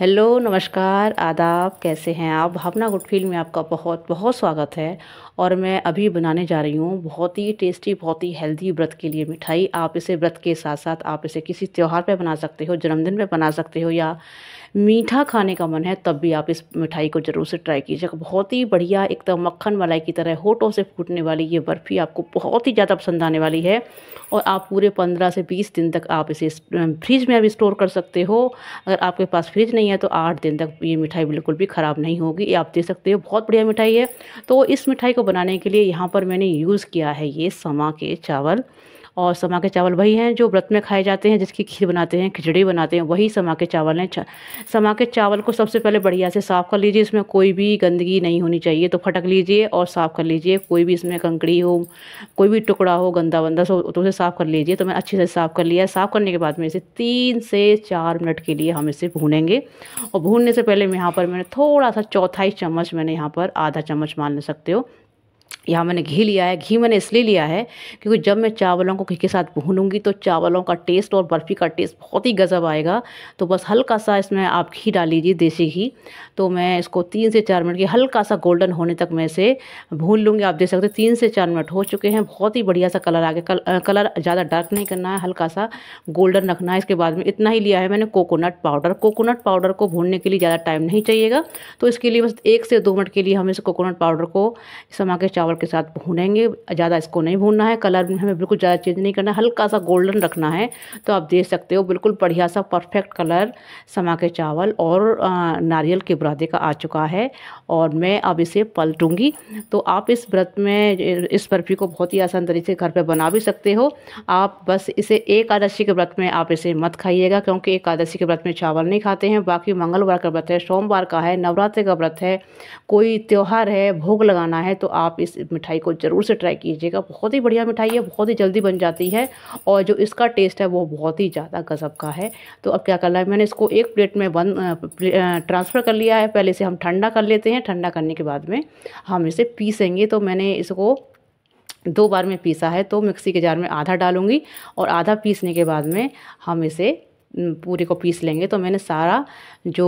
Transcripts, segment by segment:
hello नमस्कार आदाब कैसे हैं आप भावना गुड फील में आपका बहुत बहुत स्वागत है और मैं अभी बनाने जा रही हूँ बहुत ही टेस्टी बहुत ही हेल्दी व्रत के लिए मिठाई आप इसे व्रत के साथ साथ आप इसे किसी त्यौहार पे बना सकते हो जन्मदिन पे बना सकते हो या मीठा खाने का मन है तब भी आप इस मिठाई को ज़रूर से ट्राई कीजिएगा बहुत ही बढ़िया एकदम मक्खन मलाई की तरह होठों से फूटने वाली ये बर्फ़ी आपको बहुत ही ज़्यादा पसंद आने वाली है और आप पूरे पंद्रह से बीस दिन तक आप इसे फ्रिज में भी स्टोर कर सकते हो अगर आपके पास फ्रिज नहीं है तो आठ दिन तक ये मिठाई बिल्कुल भी ख़राब नहीं होगी ये आप दे सकते हो बहुत बढ़िया मिठाई है तो इस मिठाई को बनाने के लिए यहाँ पर मैंने यूज़ किया है ये समा के चावल और समा के चावल वही हैं जो व्रत में खाए जाते हैं जिसकी खीर बनाते हैं खिचड़ी बनाते हैं वही समा के चावल हैं समा के चावल को सबसे पहले बढ़िया से साफ़ कर लीजिए इसमें कोई भी गंदगी नहीं होनी चाहिए तो फटक लीजिए और साफ़ कर लीजिए कोई भी इसमें कंकड़ी हो कोई भी टुकड़ा हो गंदा वंदा सो तो उसे साफ़ कर लीजिए तो मैं अच्छे से साफ़ कर लिया साफ़ करने के बाद में इसे तीन से चार मिनट के लिए हम इसे भूनेंगे और भूनने से पहले यहाँ पर मैंने थोड़ा सा चौथाई चम्मच मैंने यहाँ पर आधा चम्मच मान ले सकते हो यहाँ मैंने घी लिया है घी मैंने इसलिए लिया है क्योंकि जब मैं चावलों को घी के साथ भूनूंगी तो चावलों का टेस्ट और बर्फ़ी का टेस्ट बहुत ही गज़ब आएगा तो बस हल्का सा इसमें आप घी डाल लीजिए देसी घी तो मैं इसको तीन से चार मिनट की हल्का सा गोल्डन होने तक मैं इसे भून लूँगी आप देख सकते हैं तीन से चार मिनट हो चुके हैं बहुत ही बढ़िया सा कलर आ गया कल, कलर ज़्यादा डार्क नहीं करना है हल्का सा गोल्डन रखना है इसके बाद में इतना ही लिया है मैंने कोकोनट पाउडर कोकोनट पाउडर को भूनने के लिए ज़्यादा टाइम नहीं चाहिएगा तो इसके लिए बस एक से दो मिनट के लिए हम इस कोकोनट पाउडर को समा के चावल चावल के साथ भूनेंगे ज़्यादा इसको नहीं भूनना है कलर हमें बिल्कुल ज़्यादा चेंज नहीं करना हल्का सा गोल्डन रखना है तो आप देख सकते हो बिल्कुल बढ़िया सा परफेक्ट कलर समा के चावल और नारियल के बुरादे का आ चुका है और मैं अब इसे पलटूँगी तो आप इस व्रत में इस बर्फ़ी को बहुत ही आसान तरीके से घर पर बना भी सकते हो आप बस इसे एकादशी के व्रत में आप इसे मत खाइएगा क्योंकि एकादशी के व्रत में चावल नहीं खाते हैं बाकी मंगलवार का व्रत है सोमवार का है नवरात्र का व्रत है कोई त्यौहार है भोग लगाना है तो आप इस मिठाई को ज़रूर से ट्राई कीजिएगा बहुत ही बढ़िया मिठाई है बहुत ही जल्दी बन जाती है और जो इसका टेस्ट है वो बहुत ही ज़्यादा गज़ब का है तो अब क्या करना है मैंने इसको एक प्लेट में वन ट्रांसफ़र कर लिया है पहले से हम ठंडा कर लेते हैं ठंडा करने के बाद में हम इसे पीसेंगे तो मैंने इसको दो बार में पीसा है तो मिक्सी के जार में आधा डालूंगी और आधा पीसने के बाद में हम इसे पूरे को पीस लेंगे तो मैंने सारा जो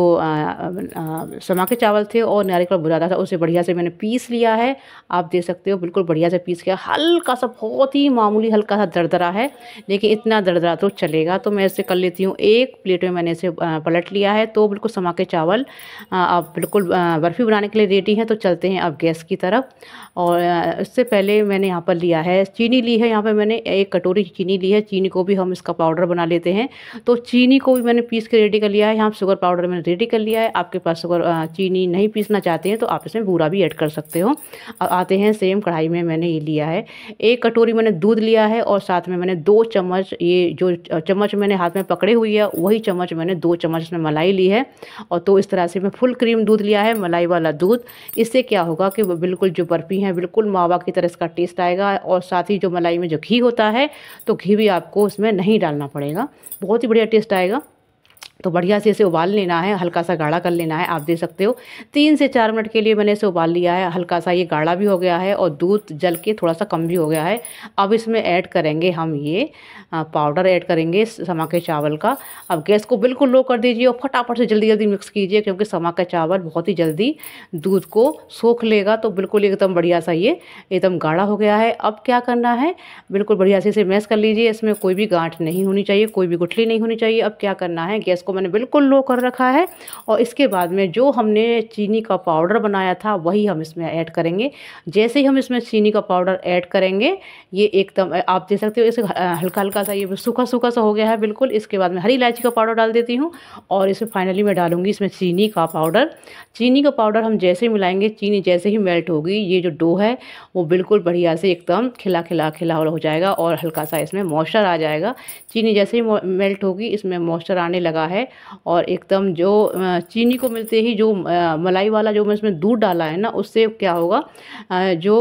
समा के चावल थे और नारियल बुरादा था उसे बढ़िया से मैंने पीस लिया है आप देख सकते हो बिल्कुल बढ़िया से पीस गया हल्का सा बहुत ही मामूली हल्का सा दरदरा है लेकिन इतना दरदरा तो चलेगा तो मैं इसे कर लेती हूँ एक प्लेट में मैंने इसे पलट लिया है तो बिल्कुल समा के चावल आप बिल्कुल बर्फ़ी बनाने के लिए रेडी हैं तो चलते हैं अब गैस की तरफ और इससे पहले मैंने यहाँ पर लिया है चीनी ली है यहाँ पर मैंने एक कटोरी चीनी ली है चीनी को भी हम इसका पाउडर बना लेते हैं तो चीनी को भी मैंने पीस के रेडी कर लिया है यहाँ शुगर पाउडर मैंने रेडी कर लिया है आपके पास शुगर चीनी नहीं पीसना चाहते हैं तो आप इसमें बूरा भी ऐड कर सकते हो और आते हैं सेम कढ़ाई में मैंने ये लिया है एक कटोरी मैंने दूध लिया है और साथ में मैंने दो चम्मच ये जो चम्मच मैंने हाथ में पकड़े हुई है वही चम्मच मैंने दो चम्मच इसमें मलाई ली है और तो इस तरह से मैं फुल क्रीम दूध लिया है मलाई वाला दूध इससे क्या होगा कि बिल्कुल जो बर्फ़ी हैं बिल्कुल मावा की तरह इसका टेस्ट आएगा और साथ ही जो मलाई में जो घी होता है तो घी भी आपको उसमें नहीं डालना पड़ेगा बहुत ही बढ़िया टेस्ट टेस्ट आएगा तो बढ़िया से इसे उबाल लेना है हल्का सा गाढ़ा कर लेना है आप दे सकते हो तीन से चार मिनट के लिए मैंने इसे उबाल लिया है हल्का सा ये गाढ़ा भी हो गया है और दूध जल के थोड़ा सा कम भी हो गया है अब इसमें ऐड करेंगे हम ये पाउडर ऐड करेंगे समा के चावल का अब गैस को बिल्कुल लो कर दीजिए और फटाफट से जल्दी जल्दी मिक्स कीजिए क्योंकि समा का चावल बहुत ही जल्दी दूध को सोख लेगा तो बिल्कुल एकदम बढ़िया सा ये एकदम गाढ़ा हो गया है अब क्या करना है बिल्कुल बढ़िया से इसे मैश कर लीजिए इसमें कोई भी गांठ नहीं होनी चाहिए कोई भी गुठली नहीं होनी चाहिए अब क्या करना है गैस गैस को मैंने बिल्कुल लो कर रखा है और इसके बाद में जो हमने चीनी का पाउडर बनाया था वही हम इसमें ऐड करेंगे जैसे ही हम इसमें चीनी का पाउडर ऐड करेंगे ये एकदम आप देख सकते हो इसे हल्का हल्का सा ये सूखा सूखा सा हो गया है बिल्कुल इसके बाद में हरी इलायची का पाउडर डाल देती हूँ और इसे फाइनली मैं डालूँगी इसमें चीनी का पाउडर चीनी का पाउडर हम जैसे ही मिलाएंगे चीनी जैसे ही मेल्ट होगी ये जो डो है वो बिल्कुल बढ़िया से एकदम खिला खिला खिला हो जाएगा और हल्का सा इसमें मॉइस्चर आ जाएगा चीनी जैसे ही मेल्ट होगी इसमें मॉइस्चर आने लगा रहा है और एकदम जो चीनी को मिलते ही जो मलाई वाला जो मैं उसमें दूध डाला है ना उससे क्या होगा जो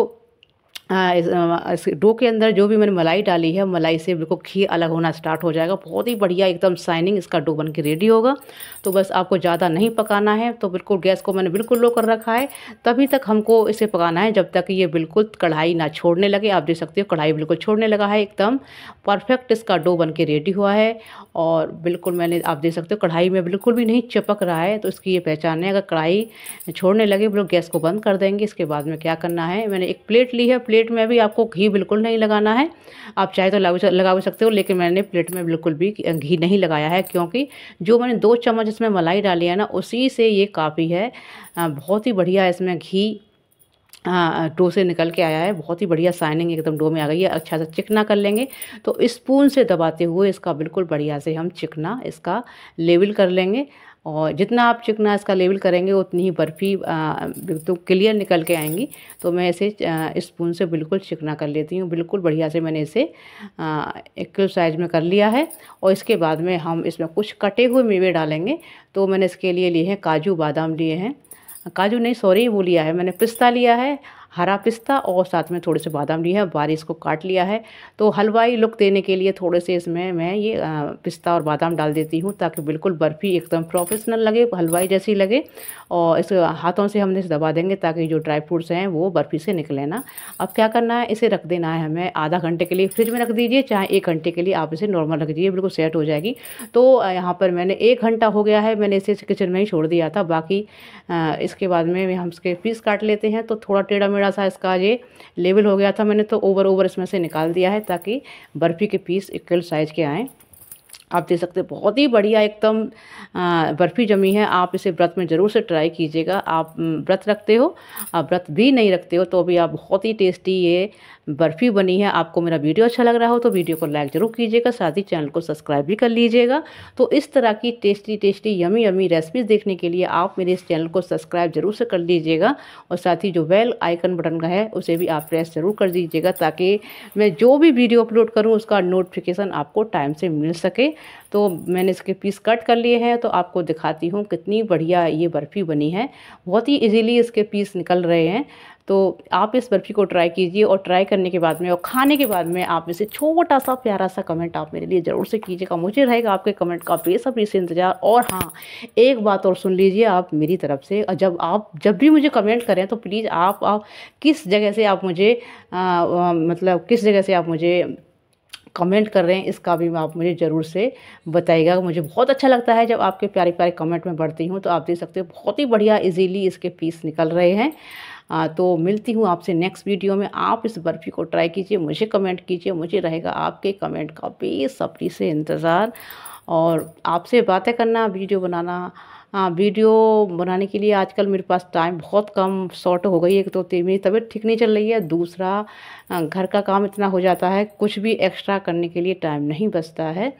इस डो के अंदर जो भी मैंने मलाई डाली है मलाई से बिल्कुल घी अलग होना स्टार्ट हो जाएगा बहुत ही बढ़िया एकदम शाइनिंग इसका डो बन के रेडी होगा तो बस आपको ज़्यादा नहीं पकाना है तो बिल्कुल गैस को मैंने बिल्कुल लो कर रखा है तभी तक हमको इसे पकाना है जब तक ये बिल्कुल कढ़ाई ना छोड़ने लगे आप देख सकते हो कढ़ाई बिल्कुल छोड़ने लगा है एकदम परफेक्ट इसका डो बन के रेडी हुआ है और बिल्कुल मैंने आप देख सकते हो कढ़ाई में बिल्कुल भी नहीं चिपक रहा है तो इसकी ये पहचान है अगर कढ़ाई छोड़ने लगे बिल्कुल गैस को बंद कर देंगे इसके बाद में क्या करना है मैंने एक प्लेट ली है प्लेट में भी आपको घी बिल्कुल नहीं लगाना है आप चाहे तो लगा भी सकते हो लेकिन मैंने प्लेट में बिल्कुल भी घी नहीं लगाया है क्योंकि जो मैंने दो चम्मच इसमें मलाई डाली है ना उसी से ये काफ़ी है बहुत ही बढ़िया इसमें घी डो से निकल के आया है बहुत ही बढ़िया साइनिंग एकदम डो में आ गई है अच्छा सा चिकना कर लेंगे तो स्पून से दबाते हुए इसका बिल्कुल बढ़िया से हम चिकना इसका लेवल कर लेंगे और जितना आप चिकना इसका लेवल करेंगे उतनी ही बर्फ़ी तो क्लियर निकल के आएंगी तो मैं इसे स्पून से बिल्कुल चिकना कर लेती हूँ बिल्कुल बढ़िया से मैंने इसे एक साइज़ में कर लिया है और इसके बाद में हम इसमें कुछ कटे हुए मेवे डालेंगे तो मैंने इसके लिए लिए हैं काजू बादाम लिए हैं काजू नहीं सॉरी वो लिया है मैंने पिस्ता लिया है हरा पिस्ता और साथ में थोड़े से बादाम लिए हैं बारीक इसको काट लिया है तो हलवाई लुक देने के लिए थोड़े से इसमें मैं ये पिस्ता और बादाम डाल देती हूँ ताकि बिल्कुल बर्फ़ी एकदम प्रोफेशनल लगे हलवाई जैसी लगे और इस हाथों से हमने इसे दबा देंगे ताकि जो ड्राई फ्रूट्स हैं वो बर्फ़ी से निकले ना अब क्या करना है इसे रख देना है हमें आधा घंटे के लिए फ्रिज में रख दीजिए चाहे एक घंटे के लिए आप इसे नॉर्मल रख दीजिए बिल्कुल सेट हो जाएगी तो यहाँ पर मैंने एक घंटा हो गया है मैंने इसे किचन में ही छोड़ दिया था बाकी इसके बाद में हम इसके पीस काट लेते हैं तो थोड़ा टेढ़ा थोड़ा सा इसका ये लेवल हो गया था मैंने तो ओवर ओवर इसमें से निकाल दिया है ताकि बर्फ़ी के पीस इक्वल साइज़ के आएँ आप देख सकते बहुत ही बढ़िया एकदम बर्फ़ी जमी है आप इसे व्रत में ज़रूर से ट्राई कीजिएगा आप व्रत रखते हो आप व्रत भी नहीं रखते हो तो भी आप बहुत ही टेस्टी ये बर्फ़ी बनी है आपको मेरा वीडियो अच्छा लग रहा हो तो वीडियो को लाइक ज़रूर कीजिएगा साथ ही चैनल को सब्सक्राइब भी कर लीजिएगा तो इस तरह की tasty tasty yummy yummy recipes देखने के लिए आप मेरे इस चैनल को सब्सक्राइब जरूर से कर लीजिएगा और साथ ही जो बेल आइकन बटन का है उसे भी आप प्रेस ज़रूर कर दीजिएगा ताकि मैं जो भी वीडियो अपलोड करूँ उसका नोटिफिकेशन आपको टाइम से मिल सके तो मैंने इसके पीस कट कर लिए हैं तो आपको दिखाती हूँ कितनी बढ़िया ये बर्फ़ी बनी है बहुत ही इजीली इसके पीस निकल रहे हैं तो आप इस बर्फ़ी को ट्राई कीजिए और ट्राई करने के बाद में और खाने के बाद में आप इसे छोटा सा प्यारा सा कमेंट आप मेरे लिए ज़रूर से कीजिएगा मुझे रहेगा आपके कमेंट का बेसब्री से इंतज़ार और हाँ एक बात और सुन लीजिए आप मेरी तरफ से जब आप जब भी मुझे कमेंट करें तो प्लीज़ आप, आप किस जगह से आप मुझे आ, आ, मतलब किस जगह से आप मुझे कमेंट कर रहे हैं इसका भी आप मुझे ज़रूर से बताइएगा मुझे बहुत अच्छा लगता है जब आपके प्यारे प्यारे कमेंट में बढ़ती हूँ तो आप देख सकते हो बहुत ही बढ़िया इजीली इसके पीस निकल रहे हैं आ, तो मिलती हूँ आपसे नेक्स्ट वीडियो में आप इस बर्फ़ी को ट्राई कीजिए मुझे कमेंट कीजिए मुझे रहेगा आपके कमेंट का बेसब्री से इंतज़ार और आपसे बातें करना वीडियो बनाना हाँ वीडियो बनाने के लिए आजकल मेरे पास टाइम बहुत कम शॉर्ट हो गई है एक तो मेरी तबीयत ठीक नहीं चल रही है दूसरा घर का काम इतना हो जाता है कुछ भी एक्स्ट्रा करने के लिए टाइम नहीं बचता है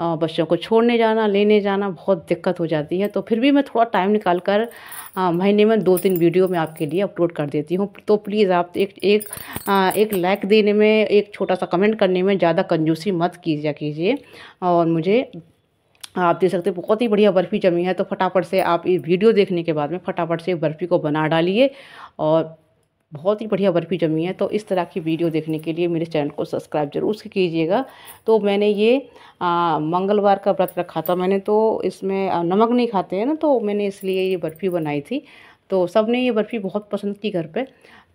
बच्चों को छोड़ने जाना लेने जाना बहुत दिक्कत हो जाती है तो फिर भी मैं थोड़ा टाइम निकाल कर महीने में दो तीन वीडियो मैं आपके लिए अपलोड कर देती हूँ तो प्लीज़ आप एक एक एक लाइक देने में एक छोटा सा कमेंट करने में ज़्यादा कंजूसी मत कीजिए कीजिए और मुझे आप देख सकते हैं बहुत ही बढ़िया बर्फ़ी जमी है तो फटाफट से आप ये वीडियो देखने के बाद में फटाफट से बर्फ़ी को बना डालिए और बहुत ही बढ़िया बर्फ़ी जमी है तो इस तरह की वीडियो देखने के लिए मेरे चैनल को सब्सक्राइब जरूर से कीजिएगा तो मैंने ये आ, मंगलवार का व्रत रखा था मैंने तो इसमें नमक नहीं खाते हैं ना तो मैंने इसलिए ये बर्फ़ी बनाई थी तो सब ने ये बर्फ़ी बहुत पसंद की घर पे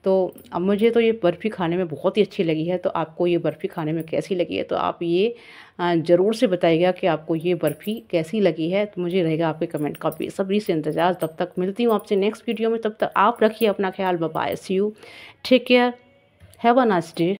तो अब मुझे तो ये बर्फ़ी खाने में बहुत ही अच्छी लगी है तो आपको ये बर्फ़ी खाने में कैसी लगी है तो आप ये ज़रूर से बताइएगा कि आपको ये बर्फ़ी कैसी लगी है तो मुझे रहेगा आपके कमेंट का भी सभी से इंतज़ार तब तक मिलती हूँ आपसे नेक्स्ट वीडियो में तब तक आप रखिए अपना ख्याल bye bye see you take care have a nice day